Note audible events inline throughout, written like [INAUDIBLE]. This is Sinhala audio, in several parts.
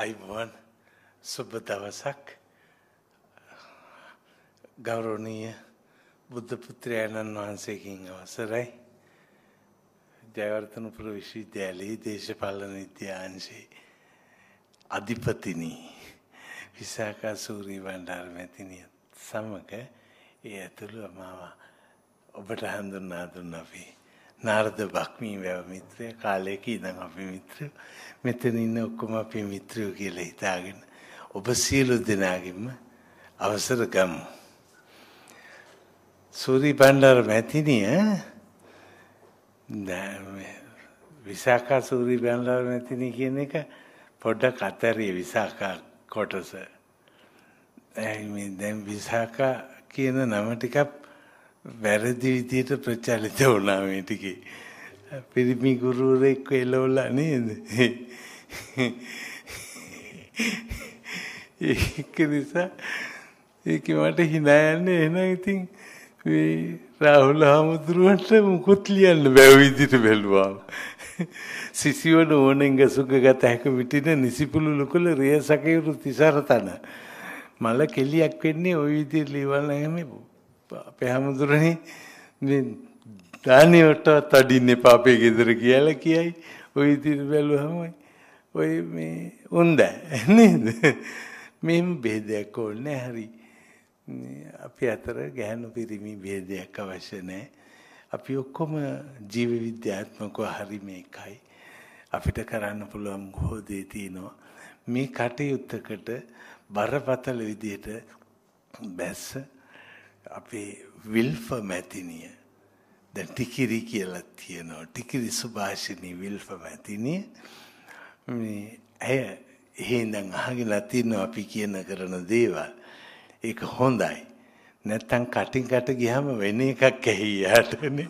අයිබෝන් සුබ දවසක් ගෞරවනීය බුද්ධ පුත්‍රයන්න් වහන්සේකින් අවසරයි ජයවර්ධනපුර විශ්වවිද්‍යාලයේ දේශපාලන විද්‍යාංශයේ අධිපතිනි විසාකා සූරි බණ්ඩාර මැතිණිය සමග ඒ ඇතුළු මාව ඔබට හඳුන්වා දුන්න අපි නාරද බක්මී වැව මිත්‍රය කාලයක ඉඳන් අපි මිත්‍රයෝ මෙතන ඉන්න ඔක්කොම අපි මිත්‍රයෝ කියලා හිතාගෙන ඔබ සියලු දෙනාගෙම අවසර ගමු. සූරි බණ්ඩාර මැතිනිය විසාකා සූරි බණ්ඩාර මැතිනිය කියන එක පොඩ්ඩක් අතරේ විසාකා කොටස. දැන් විසාකා කියන නම ටිකක් වැරදි විදියට ප්‍රචලිත වුණා මේ ටිකේ. පිරිමි ගුරුවරෙක් වෙලවලා නේද? ඒක නිසා ඒක මට hina යන්නේ එහෙනම් ඉතින් මේ රාහුල හමුදුරුවන්ට මුකුත් ලියන්න බැරි විදිහට බැලුවා. සිසිවන ඕනෙන් ගසුකගත හැක විටින නිසිපුළු ලුකුල රිය සකයුරු තිසරතන. මල කෙලියක් වෙන්නේ ওই විදිහට ලියවලා හැමෙපෝ. අපේ හැමුදුරනේ මේ දානියටත් අඩින්න එපා අපේ ගෙදර කියලා කියයි. ওই ඉතින් බැලුවම ඔය මේ උන්ද නේද? මෙහෙම බෙහෙදයක් ඕනේ හරි. අපි අතර ගැහණු පිරිමි බෙහෙදයක් අවශ්‍ය නැහැ. අපි ඔක්කොම ජීව විද්‍යාත්මකව හරි මේකයි. අපිට කරන්න පුළුවන් හොදේ තියෙනවා. මේ කටයුත්තකට බරපතල විදියට බැස්ස අපේ විල්ප මැතිනිය දැන් ටිකිරි කියලා තියෙනවා ටිකිරි සුභාෂිනී විල්ප මැතිනිය මේ ඇය එහෙනම් අහගෙන තිනවා අපි කියන කරන දේවල් ඒක හොඳයි නැත්තම් කටින් කට ගියාම වෙන එකක් ඇහි යාටනේ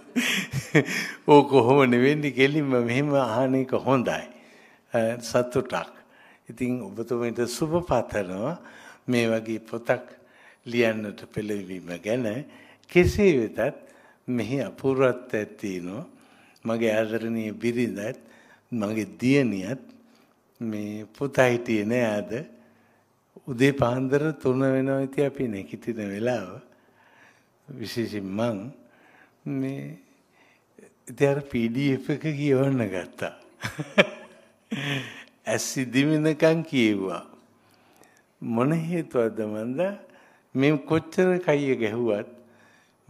ඕ කොහොම නෙවෙන්නේ කෙලින්ම මෙහෙම අහන එක හොඳයි සතුටක් ඉතින් ඔබතුමීට සුබ පතනවා මේ වගේ පොතක් ලියන්නට පෙළවීම ගැන කෙසේ වෙතත් මෙහි අපූර්වත්වයක් තියෙනවා. මගේ ආදරණීය බිරිඳත් මගේ දියණියත් මේ පුතා හිටියේ නෑ අද උදේ පාන්දර 3 වෙනවා ඉතින් අපි නැගිටින වෙලාව විශේෂයෙන් මං මේ ඉතින් PDF එක කියවන්න ගත්තා. ඇස් දිමිනකන් කියෙව්වා. මොන හේතුවක්ද මන්දා මේ කොච්චර කයිය ගැහුවත්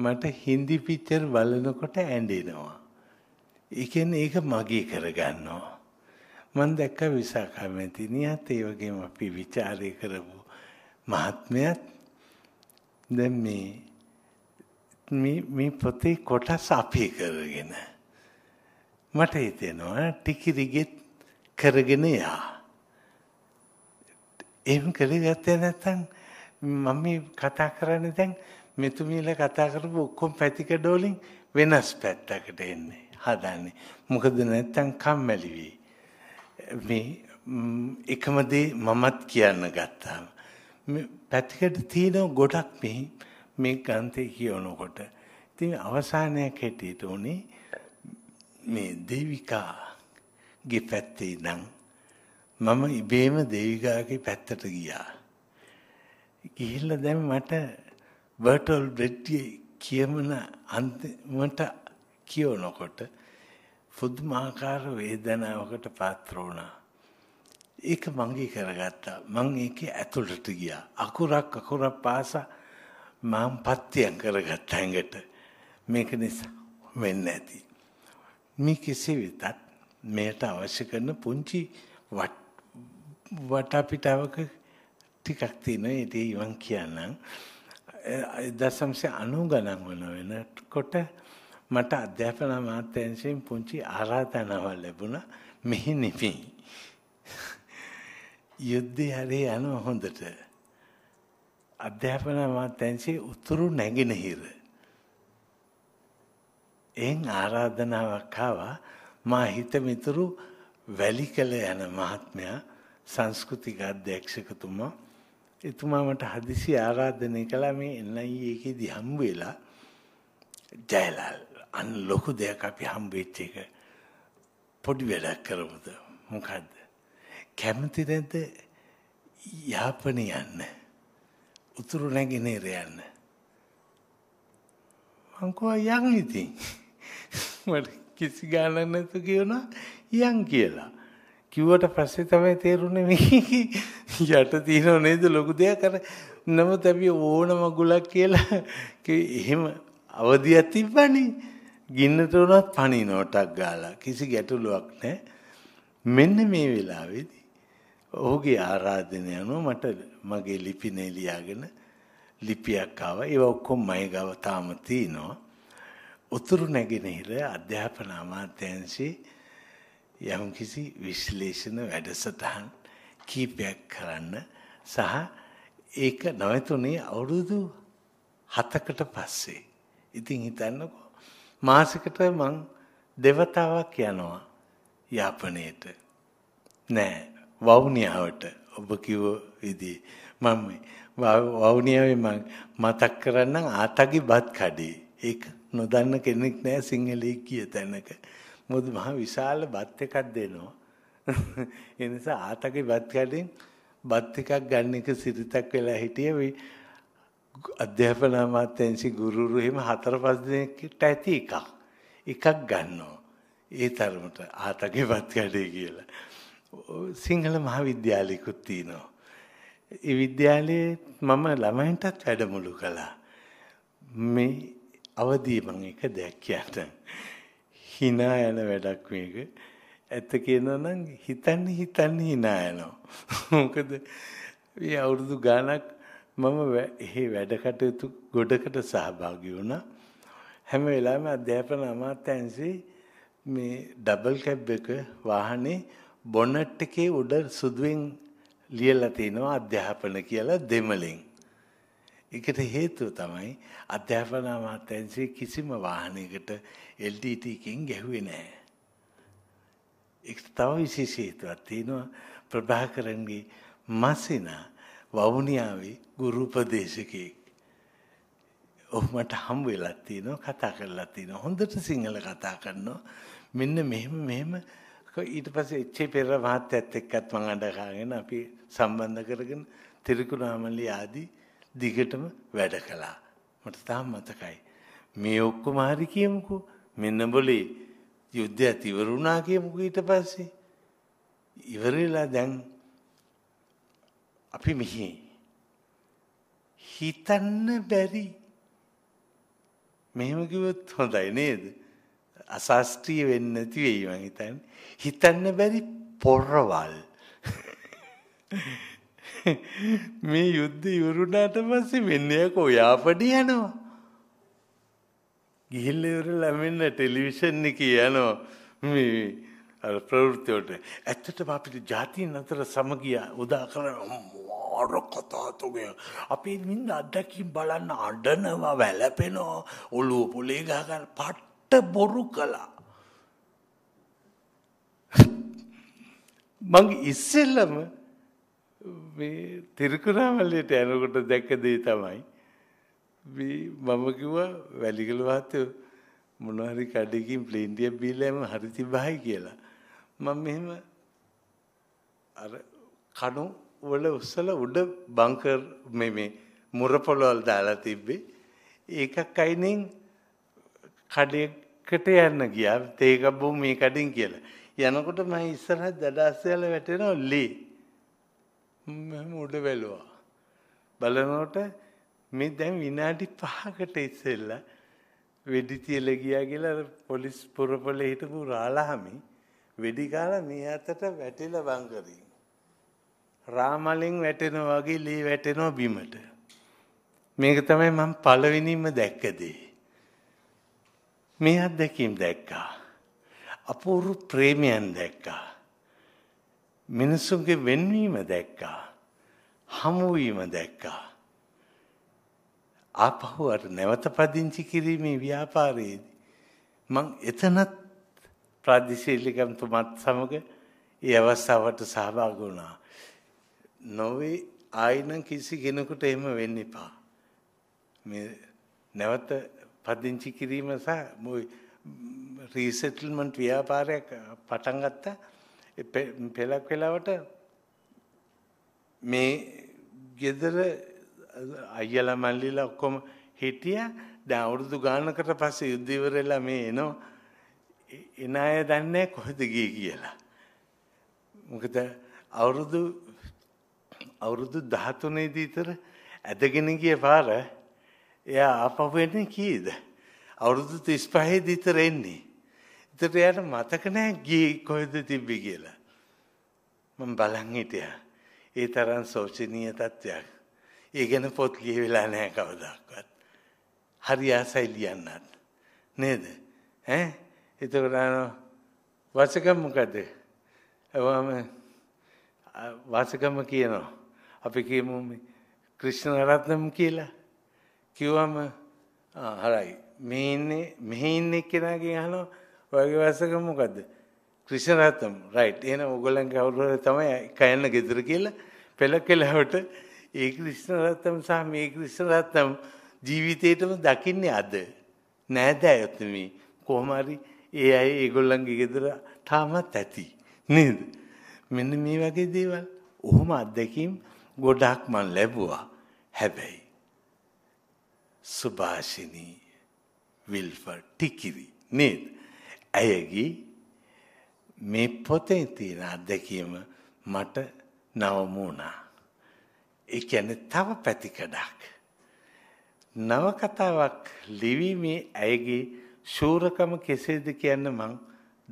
මට හින්දි පිච්චර් බලනකොට ඇඬෙනවා. ඒ කියන්නේ ඒක මගේ කරගන්නවා. මම දැක්ක විසාකා මැතිණියත් ඒ වගේම අපි ਵਿਚාරය කරපු මහත්මයාත් දැන් මේ මේ මේ පොතේ කොටස් අපි කරගෙන මට හිතෙනවා ටිකිරිගෙත් කරගෙන යා. එහෙම කරගත්තේ නැත්නම් මම මේ කතා කරන්නේ දැන් මෙතුමීල කතා කරපු ඔක්කොම පැතිකඩ වලින් වෙනස් පැත්තකට එන්නේ හදන්නේ. මොකද නැත්තම් කම්මැලි වෙයි. මේ එකම දේ මමත් කියන්න ගත්තාම මේ පැතිකඩ තියෙන ගොඩක් මෙහි මේ ග්‍රන්ථේ කියනකොට. ඉතින් අවසානයක් හැටියට උනේ මේ දේවිකාගේ පැත්තේ නම් මම ඉබේම දේවිකාගේ පැත්තට ගියා. ගිහිල්ලා දැන් මට බර්ටෝල් බ්‍රෙඩ්ගේ කියමන අන්තිමට කියවනකොට පුදුමාකාර වේදනාවකට පාත්‍ර වුණා. ඒක මංගේ කරගත්තා. මං ඒකේ ඇතුළට ගියා. අකුරක් අකුරක් පාසා මං පත්‍යම් කරගත්තා ඇඟට. මේක නිසා වෙන්න ඇති. මේ කෙසේ වෙතත් මෙයට අවශ්‍ය කරන පුංචි වට වටපිටාවක ටිකක් තියෙනවා. ඉතින් මම කියන්නම්. 0.90 ගණන් වන වෙනකොට මට අධ්‍යාපන අමාත්‍යාංශයෙන් පුංචි ආරාධනාවක් ලැබුණා මෙහි නෙමෙයි. යුද්ධය හරි යන හොඳට. අධ්‍යාපන අමාත්‍යාංශයේ උතුරු නැගෙනහිර. එන් ආරාධනාවක් ආවා මා හිතමිතුරු වැලිකල යන මහත්මයා සංස්කෘතික අධ්‍යක්ෂකතුමා එතුමා මට හදිසි ආරාධනය කළා මේ NIE එකේදී හම්බ වෙලා ජයලාල් අන් ලොකු දෙයක් අපි හම්බ වෙච්ච එක පොඩි වැඩක් කරමුද මොකද්ද කැමති නැද්ද යාපන යන්න උතුරු නැගෙනහිර යන්න මං කෝ යන් ඉතින් [LAUGHS] මට කිසි ගාණක් නැතු කියනවා යන් කියලා කිව්වට පස්සේ තමයි තේරුනේ මේ [LAUGHS] යට තියෙනව නේද ලොකු දෙයක් අර නමුත් අපි ඕනම ගුලක් කියලා [LAUGHS] එහෙම අවදියක් තිබ්බනේ ගින්නට උනත් පණිනවටක් ගාලා කිසි ගැටලුවක් නැහැ මෙන්න මේ වෙලාවේදී ඔහුගේ ආරාධනය අනුව මට මගේ ලිපිනේ ලියාගෙන ලිපියක් ආවා ඒව ඔක්කොම මයි ගාව තාම තියෙනවා උතුරු නැගෙනහිර අධ්‍යාපන අමාත්‍යාංශයේ යම්කිසි විශ්ලේෂණ වැඩසටහන් කීපයක් කරන්න සහ ඒක නැවතුනේ අවුරුදු 7කට පස්සේ. ඉතින් හිතන්නකෝ මාසෙකට මං දෙවතාවක් යනවා යාපනයට. නෑ වවුනියාවට ඔබ කිව්ව විදිහේ මම වවුනියාවේ මං මතක් කරන්න ආතගේ බත් කඩේ. ඒක නොදන්න කෙනෙක් නෑ සිංහලයේ කිය තැනක. මොකද මහා විශාල බත් එකක් දෙනවා. [LAUGHS] ඒ නිසා ආතගේ බත් කැඩෙන් බත් එකක් ගන්න එක සිරිතක් වෙලා හිටියේ අධ්‍යාපන අමාත්‍යංශි ගුරුරු එහෙම හතර පහ දිනකට ඇති එකක්. එකක් ගන්නවා. ඒ තරමට ආතගේ බත් කැඩේ කියලා. සිංහල මහාවිද්‍යාලයකුත් තියෙනවා. ඒ විද්‍යාලයේ මම ළමයින්ටත් වැඩමුළු කළා. මේ අවදී මම එක දැක්කයට hina යන වැඩක් මේක. ඇත්ත කියනවා නම් හිතන්න හිතන්න hina යනවා. [LAUGHS] මොකද මේ අවුරුදු ගාණක් මම එහි වැඩ කටයුතු ගොඩකට සහභාගී වුණා. හැම වෙලාවෙම අධ්‍යාපන අමාත්‍යාංශයේ මේ ඩබල් කැබ් එක වාහනේ බොනට් එකේ උඩ සුදුවෙන් ලියලා තිනවා අධ්‍යාපන කියලා දෙමළෙන්. ඒකට හේතුව තමයි අධ්‍යාපන අමාත්‍යාංශයේ කිසිම වාහනයකට LDT එකෙන් ගැහුවේ නැහැ. එක් තව විශේෂ හේතුවක් තියෙනවා ප්‍රභාකරන්ගේ මසිනා වවුනියාවේ ගුරු උපදේශකෙක්. ඔහු මට හම් වෙලා තිනවා කතා කරලා තිනවා හොඳට සිංහල කතා කරනවා මෙන්න මෙහෙම මෙහෙම ඊට පස්සේ එච්චේ පෙර මහත්තයත් එක්කත් මම අඬකාගෙන අපි සම්බන්ධ කරගෙන තිරිකුණාමලි ආදී දිගටම වැඩ කළා. මට තාම මතකයි. මේ ඔක්කොම හරි කියමුකෝ. මෙන්න බොලේ යුද්ධය ඇතිවර වුණා කියමුකෝ ඊට පස්සේ. ඉවර වෙලා දැන් අපි මෙහි හිතන්න බැරි මෙහෙම කිව්වොත් හොඳයි නේද? අසාස්ත්‍රීය වෙන්නේ නැති වෙයි මං හිතන්නේ. හිතන්න බැරි පොරවල්. [LAUGHS] මේ යුද්ධ ඉවරුණාට පස්සේ මෙන්න යකෝ යාපඩි යනවා. ගිහිල්ලා ඉවරලා මෙන්න ටෙලිවිෂන් එකේ යනවා මේ අර ප්‍රවෘත්ති වලට. ඇත්තටම අපිට ජාතින් අතර සමගිය උදා කරන මාර කතා තුනේ. අපි මින් අද්දකින් බලන්න අඬනවා වැළපෙනවා ඔළුව පොලේ ගහ ගන්න පට්ට බොරු කළා. මං ඉස්සෙල්ලම මේ තිරිකුණාමලයට යනකොට දැක්ක දේ තමයි මේ මම කිව්වා වැලිකල වාතේ මොනවා හරි කඩේකින් ප්ලේන්ටියක් බීලාම හරි තිබහයි කියලා. මම මෙහෙම අර කණු වල උස්සල උඩ බංකර් මේ මේ මුරපොළවල් දාලා තිබ්බේ. ඒකක් අයිනෙන් කඩේකට යන්න ගියා. තේක බෝ මේ කඩෙන් කියලා. යනකොට මම ඉස්සරහ දඩාස්සයල වැටෙනවා ලී. මම උඩ වැළුවා. බලනකොට මේ දැන් විනාඩි 5කට ඉස්සෙල්ලා වෙඩි තියලා ගියා කියලා පොලිස් පුරපොලේ හිටපු රාලහමි වෙඩි කාලා මේ අතට වැටිලා බංගරින්. රාමලෙන් වැටෙනවා වගේ ලී වැටෙනවා බිමට. මේක තමයි මම පළවෙනිම දැක්ක දේ. මේ අත්දැකීම් දැක්කා. අපූර්ව ප්‍රේමයන් දැක්කා. මිනිසුන්ගේ වෙන්වීම දැක්කා. හමුවීම දැක්කා. ආපහු අර නැවත පදිංචි කිරීමේ ව්‍යාපාරයේදී මං එතනත් ප්‍රාදේශීයලිකම්තුමත් සමග ඒ අවස්ථාවට සහභාගී වුණා. නොවේ ආයිනම් කිසි කෙනෙකුට එහෙම වෙන්න එපා. මේ නැවත පදිංචි කිරීම සහ රීසෙටල්මන්ට් ව්‍යාපාරයක් පටන් ගත්තා. පෙලක් වෙලාවට මේ ගෙදර අයියලා මල්ලිලා ඔක්කොම හිටියා. දැන් අවුරුදු ගානකට පස්සේ යුද්ධ ඉවරලා මේ එනෝ එන අය දන්නේ කොහෙද ගියේ කියලා. මොකද අවුරුදු අවුරුදු 13 දී ඉතර ඇදගෙන ගිය පාර එයා ආපහු එන්නේ කීයද? අවුරුදු 35 දී ඉතර එන්නේ. ඉතට එයාට මතක නැහැ ගියේ කොහෙද තිබ්බේ කියලා. මම බලන් හිටියා. ඒ තරම් සෝචනීය තත්ත්වයක්. ඒ ගැන පොත් ලියවිලා නැහැ කවදාවත්. හරි ආසයි ලියන්නත්. නේද? ඈ එතකොට අනෝ වසකම් මොකද? එවම වසකම කියනවා. අපි කියමු ක්‍රිෂ්ණ රත්නම් කියලා. කිව්වම හරයි. මේ ඉන්නේ මෙහි ඉන්නේ කෙනාගෙන් අහනවා ඔයගේ වසකම මොකද්ද? ක්‍රිෂ්ණ රත්නම්. රයිට්. එහෙනම් ඕගොල්ලන් කවුරු හරි තමයි කයන්න ගෙදර කියලා පෙළ කෙළවට ඒ ක්‍රිෂ්ණරත්නම් සහ මේ ක්‍රිෂ්ණරත්නම් ජීවිතේටම දකින්නේ අද. නෑද ඇතමි. කොහොම හරි ඒ අය ඒගොල්ලන්ගේ ගෙදර තාමත් ඇති. නේද? මෙන්න මේ වගේ දේවල්. ඔහොම අත්දැකීම් ගොඩක් මම ලැබුවා. හැබැයි සුභාෂිනී විල්ෆර් ටිකිරි නේද? ඇයගේ මේ පොතේ තියෙන අත්දැකීම මට නවමුණා. ඒ කියන්නේ තව පැතිකඩක්. නවකතාවක් ලිවීමේ ඇයගේ ශූරකම කෙසේද කියන්න මං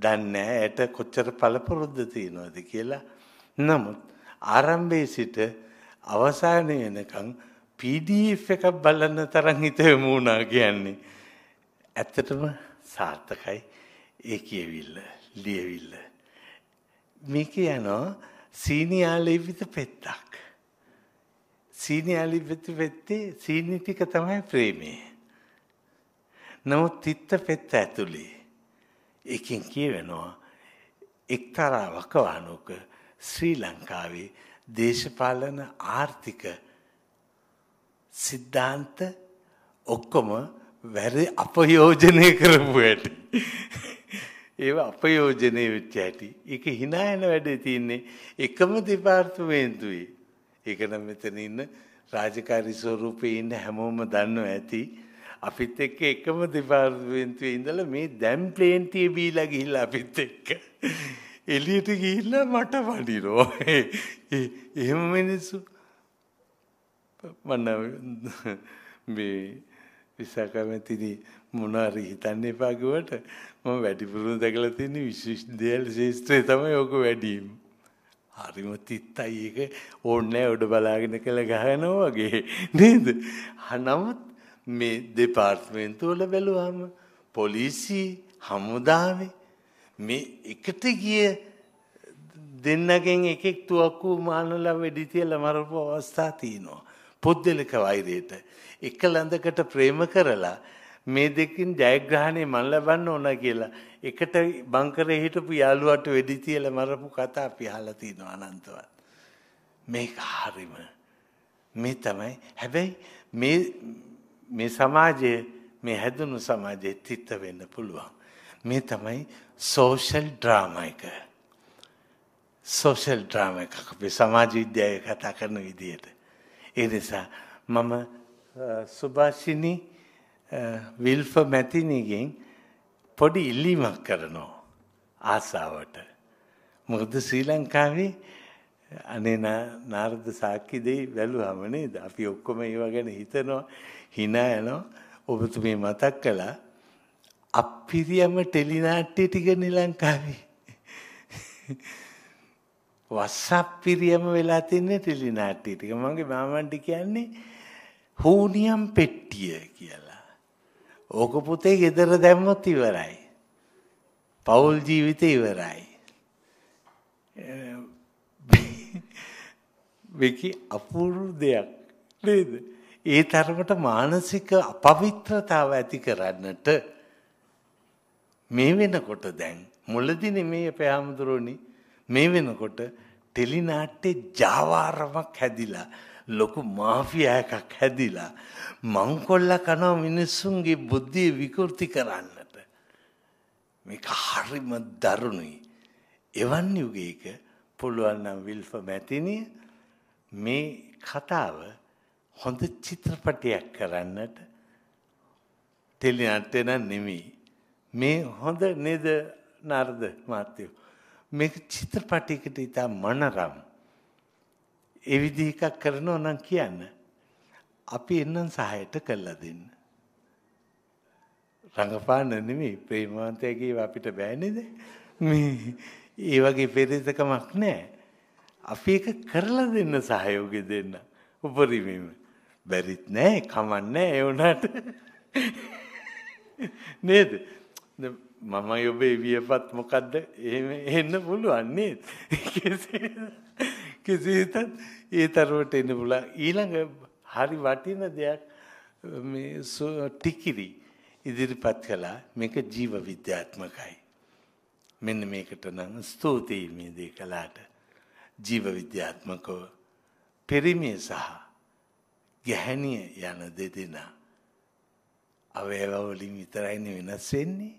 දන්නේ ඇයට කොච්චර පළපුරුද්ද තියෙනවද කියලා. නමුත් ආරම්භයේ සිට අවසානය වෙනකන් PDF එකක් බලන්න තරම් හිත යොමු වුණා කියන්නේ. ඇත්තටම සාර්ථකයි ඒ කියවිල්ල, ලියවිල්ල. මේක යනවා සීනියාලේ විත පෙත්තක්. සීනි ඇලි වෙති වෙති සීනි ටික තමයි ප්‍රේමය. නමුත් තිත්ත පෙත්ත ඇතුලේ එකින් කියවෙනවා එක්තරා වකවානුවක ශ්‍රී ලංකාවේ දේශපාලන ආර්ථික සිද්ධාන්ත ඔක්කොම වැරි අපයෝජනය කරපු ඇට. ඒව අපයෝජනය වෙච්ච ඇටි. එක හිනා යන වැඩේ තියන්නේ එකම දෙපාර්තමේන්තුවේ. ඒකනම් මෙතන ඉන්න රාජකාරී ස්වරූපේ ඉන්න හැමෝම දන්නව ඇති. අපිත් එක්ක එකම දෙපාර්තමේන්තුවේ ඉඳලා මේ දැන් ප්ලේන් tie බීලා ගිහිල්ලා අපිත් එක්ක එළියට ගිහිල්ලා මට වඩිරෝ. එහෙම මිනිස්සු මන්න මේ විසකමැතිනි මොනවාරි හිතන්න එපා කිව්වට මම වැඩිපුරම දැකලා තියෙන විශේෂ දේල් ශේෂ්ත්‍රය තමයි ඕක වැඩිම. හරිම තිත්තයි ඒක ඕන්නේ උඩ බලාගෙන කියලා ගහනවා වගේ නේද? නමුත් මේ දෙපාර්තමේන්තුව වල බැලුවාම පොලිසිය හමුදාවේ මේ එකට ගිය දෙන්නගෙන් එකෙක් තුවක්කු මානලා වෙඩි තියලා මරපු අවස්ථා තියෙනවා. පොද්දලක වෛරයට එක ළඳකට ප්‍රේම කරලා මේ දෙකින් ජයග්‍රහණය මන් ලබන්න ඕන කියලා එකට බංකරේ හිටපු යාළුවට වෙඩි තියලා මරපු කතා අපි අහලා තිනවා අනන්තවත් මේක හරිම මේ තමයි හැබැයි මේ මේ සමාජය මේ හැදුණු සමාජයේ තිත්ත වෙන්න පුළුවන් මේ තමයි සෝෂල් ඩ්‍රාමා එක සෝෂල් ඩ්‍රාම එකක් අපේ සමාජ විද්‍යාවේ කතා කරන විදිහට. ඒ නිසා මම සුභාෂිනී විල්ෆ මැතිනිගෙන් පොඩි ඉල්ලීමක් කරනවා ආසාවට. මොකද ශ්‍රී ලංකාවේ අනේ නාරද සාක්කි දෙයි වැළුවම නේද? අපි ඔක්කොම ඒව ගැන හිතනවා, hina යනවා. ඔබතුමී මතක් කළා අප්පිරියම ටෙලිනාට්‍ය ටිකනේ ලංකාවේ. වස්සප්පිරියම වෙලා තින්නේ ටෙලිනාට්‍ය ටික. මගේ මාමන්ටි කියන්නේ හූනියම් පෙට්ටිය කියලා. ඕක පුතේ gedara දැම්මොත් ඉවරයි. පෞල් ජීවිතේ ඉවරයි. වෙකි [LAUGHS] අපූර්ව දෙයක් නේද? ඒ තරමට මානසික අපවිත්‍රතාව ඇති කරන්නට මේ වෙනකොට දැන් මුලදී නෙමෙයි අපේ හැමදෙරෝනි මේ වෙනකොට ටෙලි නාට්‍යේ ජාවාරමක් හැදිලා ලොකු මාෆියා එකක් හැදිලා මංකොල්ලා කනවා මිනිස්සුන්ගේ බුද්ධිය විකෘති කරන්නට. මේක හරිම දරුණුයි. එවන් යුගයක පුළුවන් නම් විල්ෆ මැතිනිය මේ කතාව හොඳ චිත්‍රපටයක් කරන්නට ටෙලිනාට්‍ය නම් නෙමෙයි. මේ හොඳ නේද නර්ද මාත්‍යෝ. මේක චිත්‍රපටයකට ඉතා මනරම් ඒ විදිහ එකක් කරනවා නම් කියන්න. අපි එන්නම් සහයට කළා දෙන්න. රංගපාන නෙමෙයි ප්‍රේමවන්තයගේ අපිට බෑ නේද? මේ ඒ වගේ පෙරිතකමක් නැහැ. අපි එක කරලා දෙන්න සහයෝගය දෙන්න. උපරිමයෙන්. බැරිත් නෑ, කමන්නේ ඒ උනාට. නේද? මම ඔබේ වියපත් මොකද්ද? එහෙම එන්න පුළුවන් නේද? [LAUGHS] කෙසේද? කිසිහිතත් ඒ තරමට එන්න පුළුවන්. ඊළඟ හරි වටින දෙයක් මේ ටිකිරි ඉදිරිපත් කළා. මේක ජීව විද්‍යාත්මකයි. මෙන්න මේකට නම් ස්තුතියි මේ දේ කළාට. ජීව විද්‍යාත්මකව පිරිමිය සහ ගැහැණිය යන දෙදෙනා අවයව වලින් විතරයිනේ වෙනස් වෙන්නේ.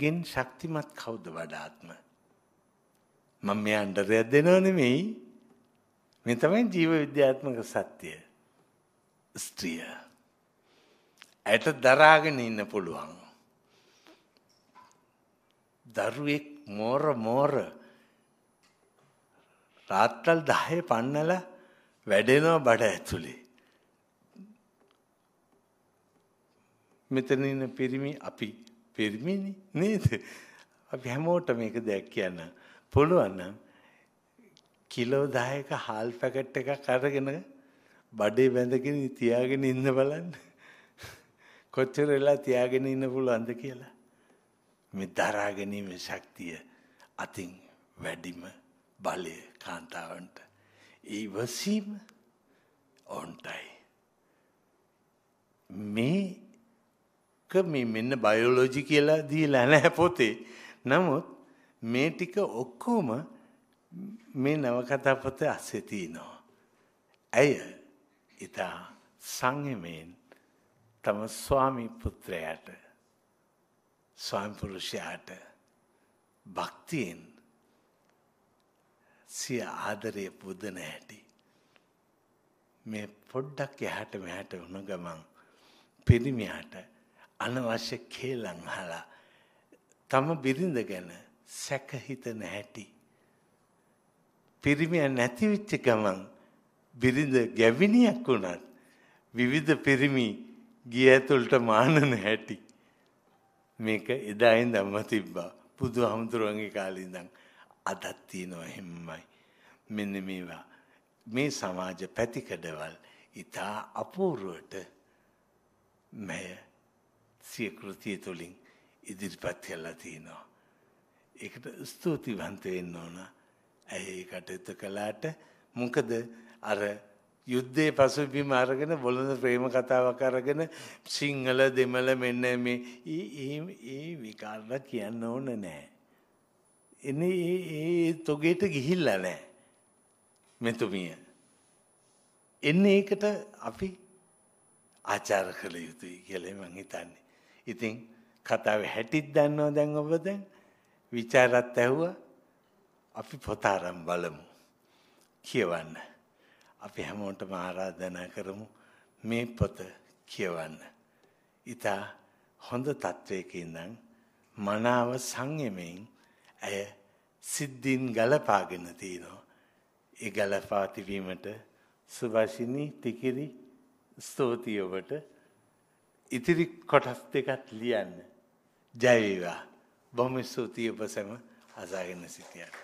ගෙන් ශක්තිමත් කවුද වඩාත්ම? මම මේ අnderයක් දෙනව නෙමෙයි. මේ තමයි ජීව විද්‍යාත්මක සත්‍ය. ස්ත්‍රිය. ඇයට දරාගෙන ඉන්න පුළුවන්. දරුවෙක් මෝර මෝර රාත්‍රල් 10 පන්නල වැඩෙනවා බඩ ඇතුලේ. මෙතන ඉන්න පිරිමි අපි පිරිමිනේ නේද? අපි හැමෝටම මේක දැක් කියනවා. පුළුවන් නම් කිලෝ 10ක හාල් පැකට් එකක් අරගෙන බඩේ බැඳගෙන තියාගෙන ඉන්න බලන්න. කොච්චර වෙලා තියාගෙන ඉන්න පුළුවන්ද කියලා. මේ දරා ගැනීමේ ශක්තිය අතින් වැඩිම බලය කාන්තාවන්ට. ඒ වසීම ඔන්ටයි. මේක මේ මෙන්න බයෝලොජි කියලා දීලා නැහැ පොතේ. නමුත් මේ ටික ඔක්කොම මේ නවකතා පොතේ අස්සේ තිනවා. ඇය ඊතා සංයමයෙන් තම ස්වාමි පුත්‍රයාට ස්වාමි පුරුෂයාට භක්තියෙන් සිය ආදරය පුදන හැටි මේ පොඩ්ඩක් එහාට මෙහාට වුණ ගමන් පිරිමියාට අනවශ්‍ය කේලම් අහලා තම බිරිඳ ගැන සැකහිතන හැටි. පිරිමිය නැතිවිච්ච ගමන් බිරිඳ ගැවිණියක් වුණත් විවිධ පිරිමි ගිය ඇතුළට මානන හැටි. මේක එදායින් දම්ම තිබ්බා බුදු හමුදුරුවන්ගේ කාලිදං අදත්තිනවා හෙම්මයි. මෙන්න මේවා මේ සමාජ පැතිකඩවල් ඉතා අපූරුවට මැය සියකෘතිය තුළින් ඉදිරිපත් කල්ලා තියනවා. ඒකට ස්තුතිවන්ත වෙන්න ඕන. ඇයි ඒ කටයුතු කළාට මොකද අර යුද්ධයේ පසුබිම අරගෙන බොළඳ ප්‍රේම කතාවක් අරගෙන සිංහල දෙමළ මෙන්න මේ ඒ ඒ විකාරල කියන්න ඕන නෑ. එනේ ඒ තොගේට ගිහිල්ලා නෑ. මෙතුමිය. එන්නේ ඒකට අපි ආචාර කළ යුතුයි කියලා මං හිතන්නේ. ඉතින් කතාව හැටිත් දන්නවා දැන් ඔබ දැන් વિચારත් ඇහුවා අපි පොත ආරම් බලමු කියවන්න අපි හැමෝටම ආරාධනා කරමු මේ පොත කියවන්න ඉතා හොඳ තත්ත්වයක ඉඳන් මනාව සංයමයෙන් ඇය සිද්ධීන් ගලපාගෙන තියනවා ඒ ගලපා තිබීමට සුභාෂිනී තිකිරි ස්තෝතිය ඔබට ඉතිරි කොටස් දෙකත් ලියන්න ජය වේවා බොහොම ස්තුතියි ඔබ සැම අසාගෙන සිටියට.